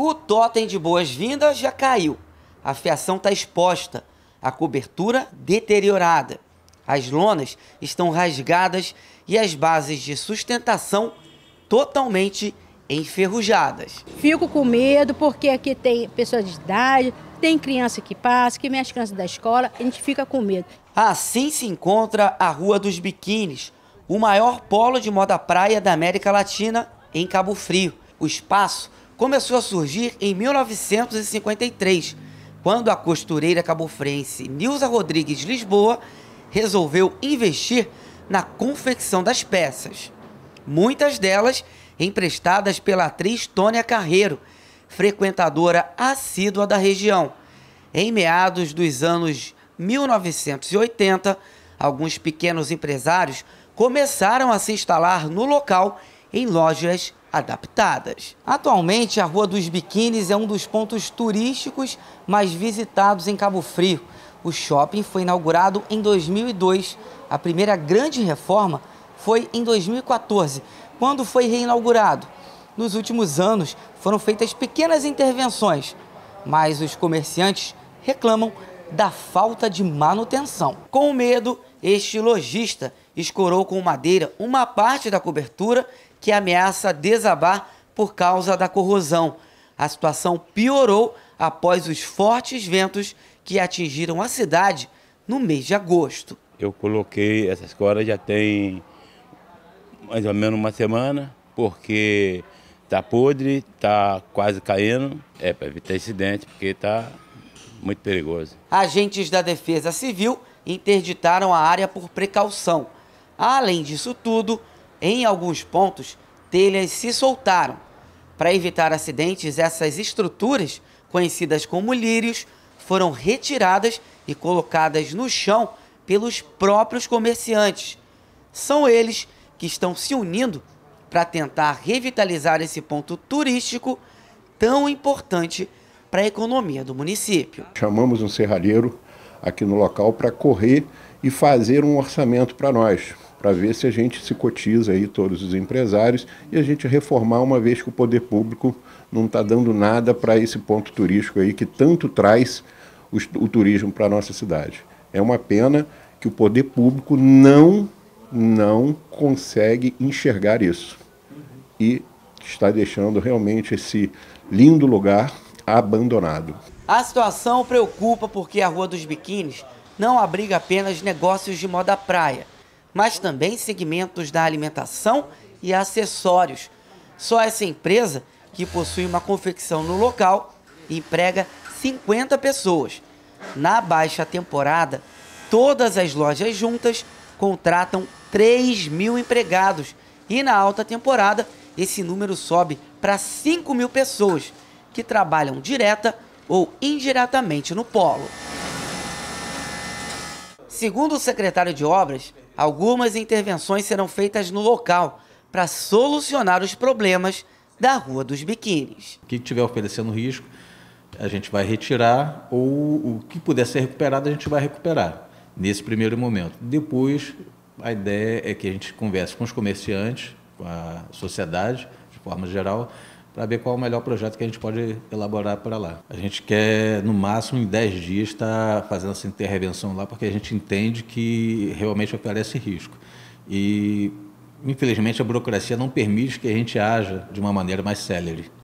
O totem de boas-vindas já caiu. A fiação está exposta, a cobertura deteriorada. As lonas estão rasgadas e as bases de sustentação totalmente enferrujadas. Fico com medo porque aqui tem pessoas de idade, tem criança que passa, que mexe crianças da escola, a gente fica com medo. Assim se encontra a Rua dos Biquínis, o maior polo de moda praia da América Latina em Cabo Frio. O espaço começou a surgir em 1953, quando a costureira cabofrense Nilza Rodrigues Lisboa resolveu investir na confecção das peças. Muitas delas emprestadas pela atriz Tônia Carreiro, frequentadora assídua da região. Em meados dos anos 1980, alguns pequenos empresários começaram a se instalar no local em lojas adaptadas. Atualmente, a Rua dos Biquínis é um dos pontos turísticos mais visitados em Cabo Frio. O shopping foi inaugurado em 2002. A primeira grande reforma foi em 2014, quando foi reinaugurado. Nos últimos anos, foram feitas pequenas intervenções, mas os comerciantes reclamam da falta de manutenção. Com medo, este lojista escorou com madeira uma parte da cobertura que ameaça desabar por causa da corrosão. A situação piorou após os fortes ventos que atingiram a cidade no mês de agosto. Eu coloquei essas cordas já tem mais ou menos uma semana, porque tá podre, tá quase caindo. É para evitar incidente, porque tá muito perigoso. Agentes da Defesa Civil interditaram a área por precaução. Além disso tudo, em alguns pontos, telhas se soltaram. Para evitar acidentes, essas estruturas, conhecidas como lírios, foram retiradas e colocadas no chão pelos próprios comerciantes. São eles que estão se unindo para tentar revitalizar esse ponto turístico tão importante para a economia do município. Chamamos um serralheiro aqui no local para correr e fazer um orçamento para nós para ver se a gente se cotiza aí todos os empresários e a gente reformar uma vez que o poder público não está dando nada para esse ponto turístico aí que tanto traz o, o turismo para a nossa cidade. É uma pena que o poder público não, não consegue enxergar isso e está deixando realmente esse lindo lugar abandonado. A situação preocupa porque a Rua dos Biquínis não abriga apenas negócios de moda praia, mas também segmentos da alimentação e acessórios. Só essa empresa, que possui uma confecção no local, emprega 50 pessoas. Na baixa temporada, todas as lojas juntas contratam 3 mil empregados e na alta temporada esse número sobe para 5 mil pessoas que trabalham direta ou indiretamente no polo. Segundo o secretário de Obras, algumas intervenções serão feitas no local para solucionar os problemas da Rua dos Biquínis. O que estiver oferecendo risco, a gente vai retirar, ou o que puder ser recuperado, a gente vai recuperar, nesse primeiro momento. Depois, a ideia é que a gente converse com os comerciantes, com a sociedade, de forma geral, para ver qual é o melhor projeto que a gente pode elaborar para lá. A gente quer, no máximo, em 10 dias estar tá fazendo essa intervenção lá, porque a gente entende que realmente oferece risco. E, infelizmente, a burocracia não permite que a gente haja de uma maneira mais célere.